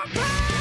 my pain!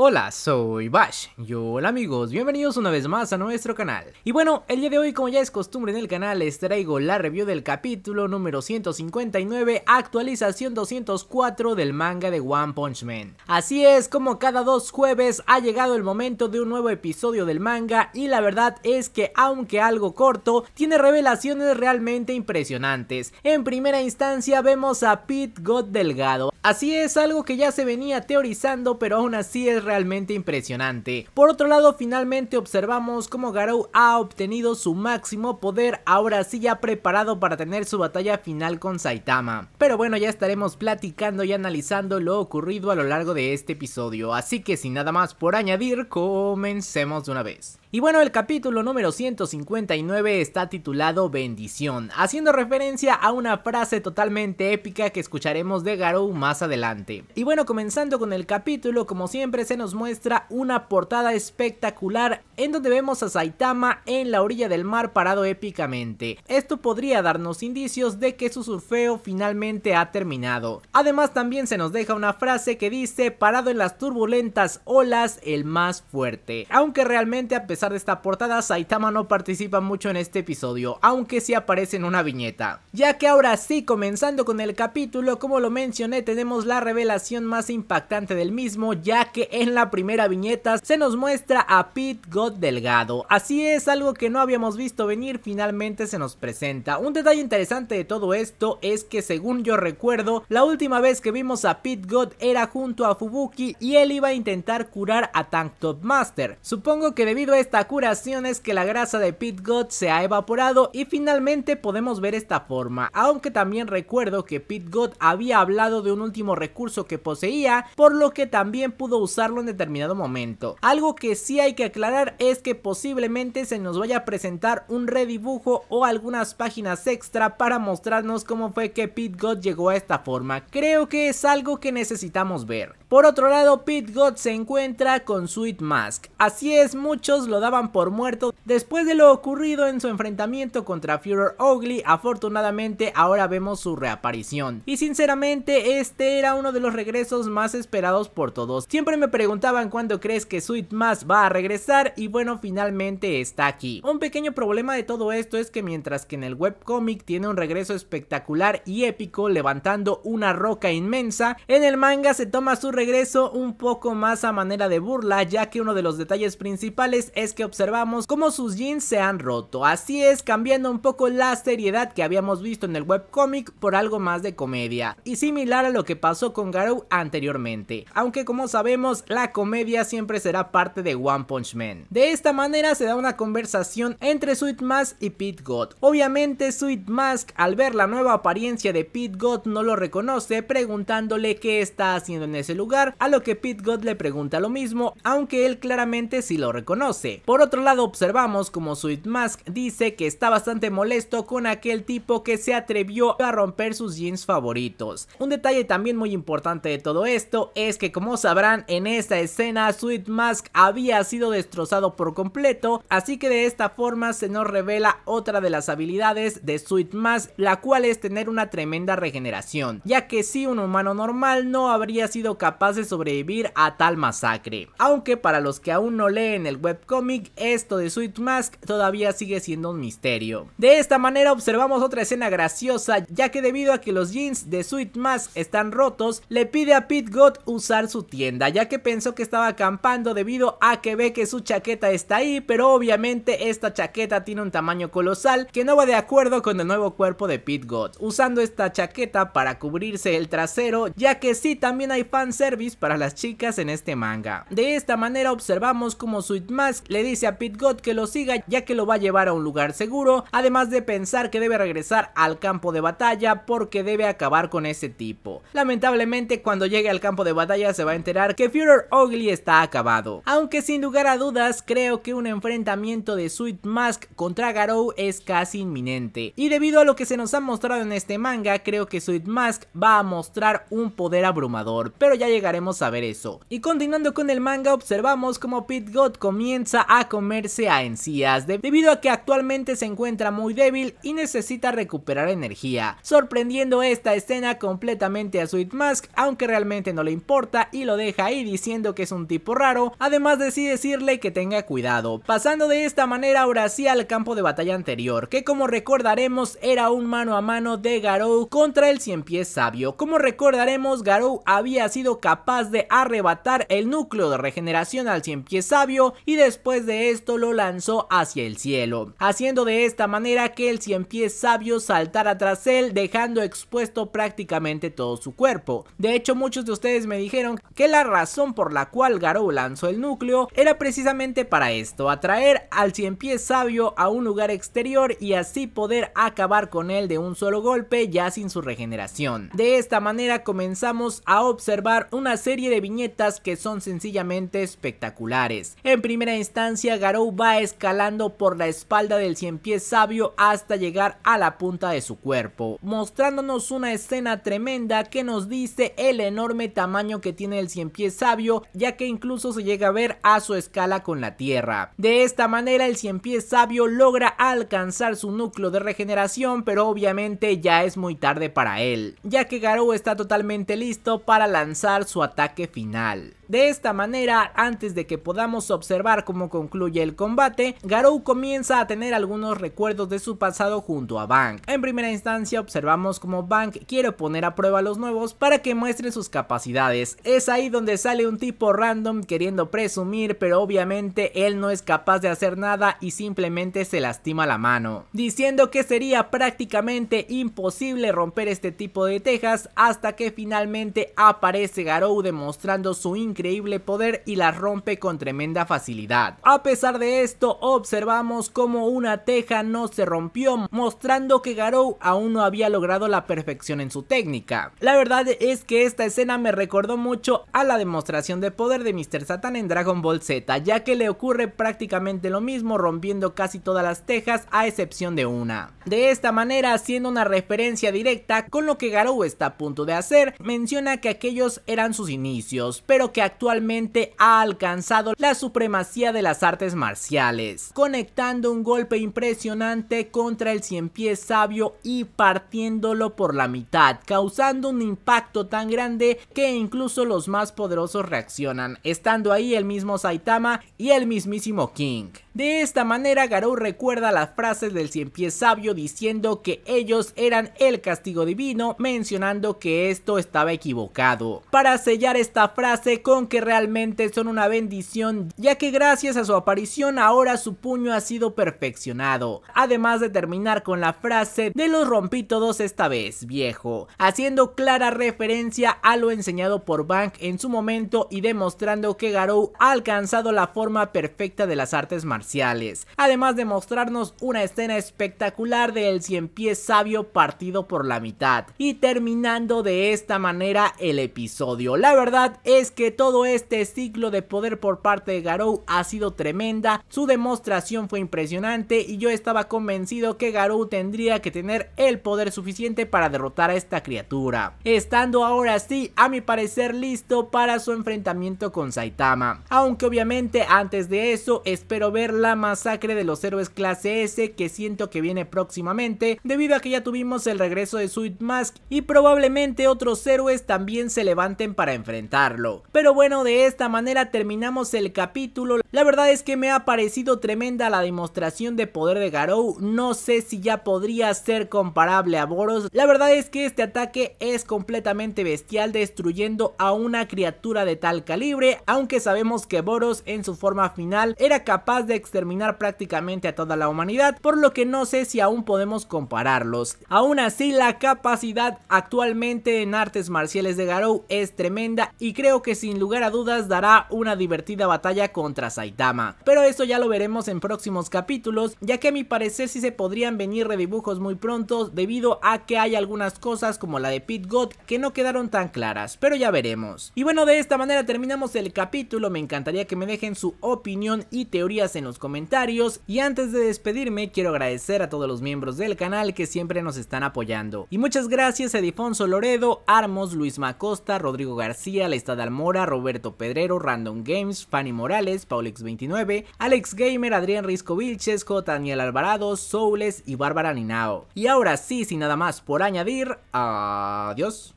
Hola, soy Bash y hola amigos, bienvenidos una vez más a nuestro canal. Y bueno, el día de hoy como ya es costumbre en el canal les traigo la review del capítulo número 159, actualización 204 del manga de One Punch Man. Así es, como cada dos jueves ha llegado el momento de un nuevo episodio del manga y la verdad es que aunque algo corto, tiene revelaciones realmente impresionantes. En primera instancia vemos a Pete God Delgado, Así es, algo que ya se venía teorizando pero aún así es realmente impresionante. Por otro lado, finalmente observamos cómo Garou ha obtenido su máximo poder, ahora sí ya preparado para tener su batalla final con Saitama. Pero bueno, ya estaremos platicando y analizando lo ocurrido a lo largo de este episodio, así que sin nada más por añadir, comencemos de una vez. Y bueno, el capítulo número 159 está titulado Bendición, haciendo referencia a una frase totalmente épica que escucharemos de Garou más adelante. Y bueno, comenzando con el capítulo, como siempre se nos muestra una portada espectacular en donde vemos a Saitama en la orilla del mar parado épicamente. Esto podría darnos indicios de que su surfeo finalmente ha terminado. Además también se nos deja una frase que dice, parado en las turbulentas olas, el más fuerte. Aunque realmente a pesar de esta portada, Saitama no participa mucho en este episodio, aunque sí aparece en una viñeta. Ya que ahora sí, comenzando con el capítulo, como lo mencioné, tenemos la revelación más impactante del mismo, ya que en la primera viñeta se nos muestra a Pit God Delgado. Así es, algo que no habíamos visto venir finalmente se nos presenta. Un detalle interesante de todo esto es que según yo recuerdo, la última vez que vimos a Pit God era junto a Fubuki y él iba a intentar curar a Tank Top Master. Supongo que debido a esta curación es que la grasa de Pit God se ha evaporado y finalmente podemos ver esta forma, aunque también recuerdo que Pit God había hablado de un último recurso que poseía, por lo que también pudo usarlo en determinado momento. Algo que sí hay que aclarar es que posiblemente se nos vaya a presentar un redibujo o algunas páginas extra para mostrarnos cómo fue que Pit God llegó a esta forma. Creo que es algo que necesitamos ver. Por otro lado, Pit God se encuentra con Sweet Mask. Así es, muchos lo daban por muerto después de lo ocurrido en su enfrentamiento contra Furor Ugly. Afortunadamente, ahora vemos su reaparición. Y sinceramente, este era uno de los regresos más esperados por todos. Siempre me preguntaban cuándo crees que Sweet Mask va a regresar y bueno, finalmente está aquí. Un pequeño problema de todo esto es que mientras que en el webcomic tiene un regreso espectacular y épico levantando una roca inmensa, en el manga se toma su regreso un poco más a manera de burla ya que uno de los detalles principales es que observamos cómo sus jeans se han roto, así es cambiando un poco la seriedad que habíamos visto en el webcómic por algo más de comedia y similar a lo que pasó con Garou anteriormente, aunque como sabemos la comedia siempre será parte de One Punch Man. De esta manera se da una conversación entre Sweet Mask y Pit God. Obviamente Sweet Mask al ver la nueva apariencia de Pit God no lo reconoce preguntándole qué está haciendo en ese lugar a lo que Pit God le pregunta lo mismo, aunque él claramente sí lo reconoce. Por otro lado, observamos como Sweet Mask dice que está bastante molesto con aquel tipo que se atrevió a romper sus jeans favoritos. Un detalle también muy importante de todo esto es que como sabrán en esta escena Sweet Mask había sido destrozado por completo, así que de esta forma se nos revela otra de las habilidades de Sweet Mask, la cual es tener una tremenda regeneración, ya que si un humano normal no habría sido capaz de sobrevivir a tal masacre. Aunque para los que aún no leen el webcomic, esto de Sweet Mask todavía sigue siendo un misterio. De esta manera observamos otra escena graciosa, ya que debido a que los jeans de Sweet Mask están rotos, le pide a Pete God usar su tienda, ya que pensó que estaba acampando debido a que ve que su chaqueta está ahí, pero obviamente esta chaqueta tiene un tamaño colosal que no va de acuerdo con el nuevo cuerpo de Pete God, usando esta chaqueta para cubrirse el trasero, ya que sí también hay fans para las chicas en este manga. De esta manera observamos como Sweet Mask le dice a Pit God que lo siga ya que lo va a llevar a un lugar seguro, además de pensar que debe regresar al campo de batalla porque debe acabar con ese tipo. Lamentablemente cuando llegue al campo de batalla se va a enterar que Führer Ugly está acabado. Aunque sin lugar a dudas creo que un enfrentamiento de Sweet Mask contra Garou es casi inminente. Y debido a lo que se nos ha mostrado en este manga creo que Sweet Mask va a mostrar un poder abrumador, pero ya llegaremos a ver eso. Y continuando con el manga observamos como Pit God comienza a comerse a encías debido a que actualmente se encuentra muy débil y necesita recuperar energía, sorprendiendo esta escena completamente a Sweet Mask aunque realmente no le importa y lo deja ahí diciendo que es un tipo raro, además decide decirle que tenga cuidado, pasando de esta manera ahora sí al campo de batalla anterior, que como recordaremos era un mano a mano de Garou contra el cien pies sabio, como recordaremos Garou había sido capaz de arrebatar el núcleo de regeneración al cien pies sabio y después de esto lo lanzó hacia el cielo, haciendo de esta manera que el cien pies sabio saltara tras él dejando expuesto prácticamente todo su cuerpo. De hecho muchos de ustedes me dijeron que la razón por la cual Garou lanzó el núcleo era precisamente para esto, atraer al cien pies sabio a un lugar exterior y así poder acabar con él de un solo golpe ya sin su regeneración. De esta manera comenzamos a observar una serie de viñetas que son sencillamente espectaculares. En primera instancia, Garou va escalando por la espalda del cien pies sabio hasta llegar a la punta de su cuerpo, mostrándonos una escena tremenda que nos dice el enorme tamaño que tiene el cien pies sabio, ya que incluso se llega a ver a su escala con la tierra. De esta manera, el 100 pies sabio logra alcanzar su núcleo de regeneración, pero obviamente ya es muy tarde para él, ya que Garou está totalmente listo para lanzar su ataque final. De esta manera, antes de que podamos observar cómo concluye el combate, Garou comienza a tener algunos recuerdos de su pasado junto a Bank. En primera instancia observamos cómo Bank quiere poner a prueba a los nuevos para que muestren sus capacidades. Es ahí donde sale un tipo random queriendo presumir, pero obviamente él no es capaz de hacer nada y simplemente se lastima la mano. Diciendo que sería prácticamente imposible romper este tipo de tejas hasta que finalmente aparece Garou demostrando su increíble poder y la rompe con tremenda facilidad. A pesar de esto, observamos como una teja no se rompió, mostrando que Garou aún no había logrado la perfección en su técnica. La verdad es que esta escena me recordó mucho a la demostración de poder de Mr. Satan en Dragon Ball Z, ya que le ocurre prácticamente lo mismo rompiendo casi todas las tejas a excepción de una. De esta manera, haciendo una referencia directa con lo que Garou está a punto de hacer, menciona que aquellos eran sus inicios, pero que actualmente ha alcanzado la supremacía de las artes marciales, conectando un golpe impresionante contra el cien pies sabio y partiéndolo por la mitad, causando un impacto tan grande que incluso los más poderosos reaccionan, estando ahí el mismo Saitama y el mismísimo King. De esta manera Garou recuerda las frases del cien pies sabio diciendo que ellos eran el castigo divino, mencionando que esto estaba equivocado. Para sellar esta frase con que realmente son una bendición ya que gracias a su aparición ahora su puño ha sido perfeccionado, además de terminar con la frase de los rompí todos esta vez viejo, haciendo clara referencia a lo enseñado por Bank en su momento y demostrando que Garou ha alcanzado la forma perfecta de las artes marciales, además de mostrarnos una escena espectacular del cien pies sabio partido por la mitad y terminando de esta manera el episodio. La verdad es que todo este ciclo de poder por parte de Garou ha sido tremenda, su demostración fue impresionante y yo estaba convencido que Garou tendría que tener el poder suficiente para derrotar a esta criatura, estando ahora sí a mi parecer listo para su enfrentamiento con Saitama. Aunque obviamente antes de eso espero ver la masacre de los héroes clase S que siento que viene próximamente debido a que ya tuvimos el regreso de Sweet Mask y probablemente otros héroes también se levanten para enfrentarlo. Pero bueno, de esta manera terminamos el capítulo. La verdad es que me ha parecido tremenda la demostración de poder de Garou. No sé si ya podría ser comparable a Boros. La verdad es que este ataque es completamente bestial destruyendo a una criatura de tal calibre. Aunque sabemos que Boros en su forma final era capaz de exterminar prácticamente a toda la humanidad. Por lo que no sé si aún podemos compararlos. Aún así la capacidad actualmente en artes marciales de Garou es tremenda y creo que sin lugar a dudas dará una divertida batalla contra Saitama. Pero eso ya lo veremos en próximos capítulos, ya que a mi parecer sí se podrían venir redibujos muy pronto debido a que hay algunas cosas como la de Pit God que no quedaron tan claras, pero ya veremos. Y bueno, de esta manera terminamos el capítulo, me encantaría que me dejen su opinión y teorías en los comentarios y antes de despedirme quiero agradecer a todos los miembros del canal que siempre nos están apoyando. Y muchas gracias a Edifonso Loredo, Armos, Luis Macosta, Rodrigo García, La Almora, Roberto Pedrero, Random Games, Fanny Morales, Paulix29, Alex Gamer, Adrián Risco Vilches, Daniel Alvarado, Soules y Bárbara Ninao. Y ahora sí, sin nada más por añadir, adiós.